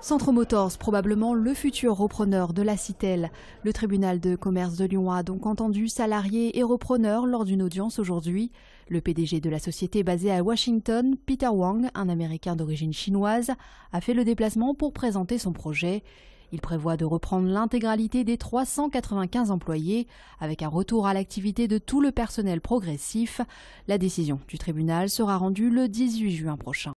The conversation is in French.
Centre Motors, probablement le futur repreneur de la Citel. Le tribunal de commerce de Lyon a donc entendu salariés et repreneurs lors d'une audience aujourd'hui. Le PDG de la société basée à Washington, Peter Wang, un Américain d'origine chinoise, a fait le déplacement pour présenter son projet. Il prévoit de reprendre l'intégralité des 395 employés avec un retour à l'activité de tout le personnel progressif. La décision du tribunal sera rendue le 18 juin prochain.